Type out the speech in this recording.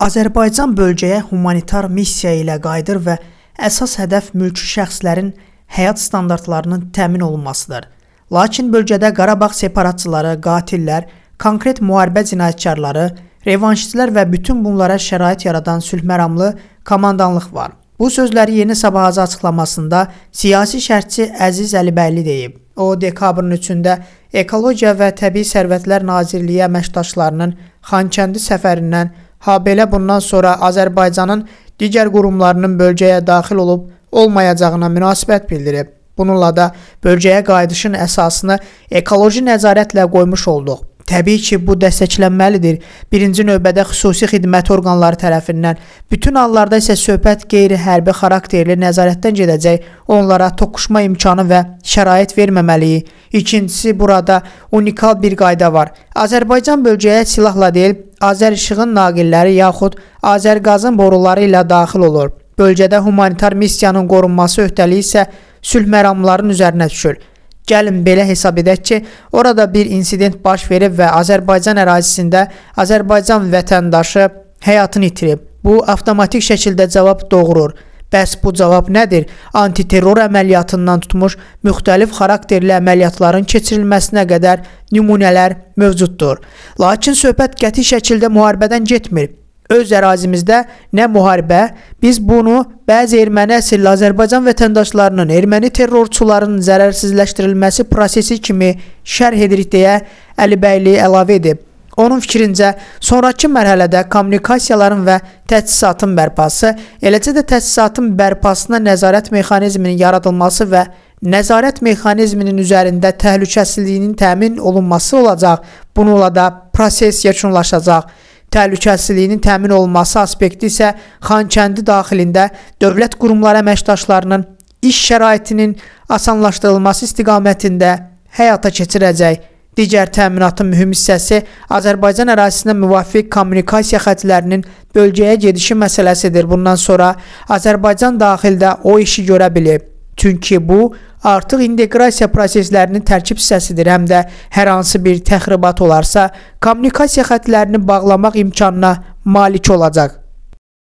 Azərbaycan bölgəyə humanitar missiya ilə qayıdır və əsas hədəf mülki şəxslərin həyat standartlarının təmin olunmasıdır. Lakin bölgədə Qarabağ separatçıları, qatillər, konkret müharibə cinayətkarları, revanşistlər və bütün bunlara şərait yaradan sülhməramlı komandanlıq var. Bu sözləri Yeni Sabahazı açıqlamasında siyasi şərhçi Əziz Əlibəyli deyib. O, dekabrın 3-də Ekologiya və Təbii Sərvətlər Nazirliyi əməkdaşlarının Xankəndi səfərindən Ha belə bundan sonra Azərbaycanın digər qurumlarının bölgəyə daxil olub olmayacağına münasibət bildirib. Bununla da bölgəyə qayıdışın əsasını ekoloji nəzarətlə qoymuş olduq. Təbii ki, bu dəstəklənməlidir. Birinci növbədə xüsusi xidmət orqanları tərəfindən, bütün hallarda isə söhbət qeyri-hərbi xarakterli nəzarətdən gedəcək, onlara toqquşma imkanı və şərait verməməliyik. İkincisi, burada unikal bir qayda var. Azərbaycan bölgəyə silahla deyil, Azər İşığın naqilləri yaxud Azərqazın boruları ilə daxil olur. Bölgədə humanitar missiyanın qorunması öhdəliyi isə sülh məramlarının üzərinə düşür. Gəlin belə hesab edək ki, orada bir insident baş verib və Azərbaycan ərazisində Azərbaycan vətəndaşı həyatını itirib. Bu avtomatik şəkildə cavab doğurur. Bəs bu cavab nədir? Antiterror əməliyyatından tutmuş müxtəlif xarakterli əməliyyatların keçirilməsinə qədər nümunələr mövcuddur. Lakin söhbət qəti şəkildə müharibədən getmir. Öz ərazimizdə nə müharibə, biz bunu bəzi erməni əsilli Azərbaycan vətəndaşlarının erməni terrorçularının zərərsizləşdirilməsi prosesi kimi şərh edirik deyə Əlibəyli əlavə edib. Onun fikrincə, sonrakı mərhələdə kommunikasiyaların və təchizatın bərpası, eləcə də təchizatın bərpasına nəzarət mexanizminin yaradılması və nəzarət mexanizminin üzərində təhlükəsizliyinin təmin olunması olacaq. Bununla da proses yekunlaşacaq. Təhlükəsizliyinin təmin olunması aspekti isə Xankəndi daxilində dövlət qurumları əməkdaşlarının iş şəraitinin asanlaşdırılması istiqamətində həyata keçirəcək. Digər təminatın mühüm hissəsi Azərbaycan ərazisində müvafiq kommunikasiya xətlərinin bölgəyə gedişi məsələsidir. Bundan sonra Azərbaycan daxildə o işi görə bilib. Çünki bu artıq inteqrasiya proseslərinin tərkib hissəsidir. Həm də hər hansı bir təxribat olarsa, kommunikasiya xətlərini bağlamaq imkanına malik olacaq.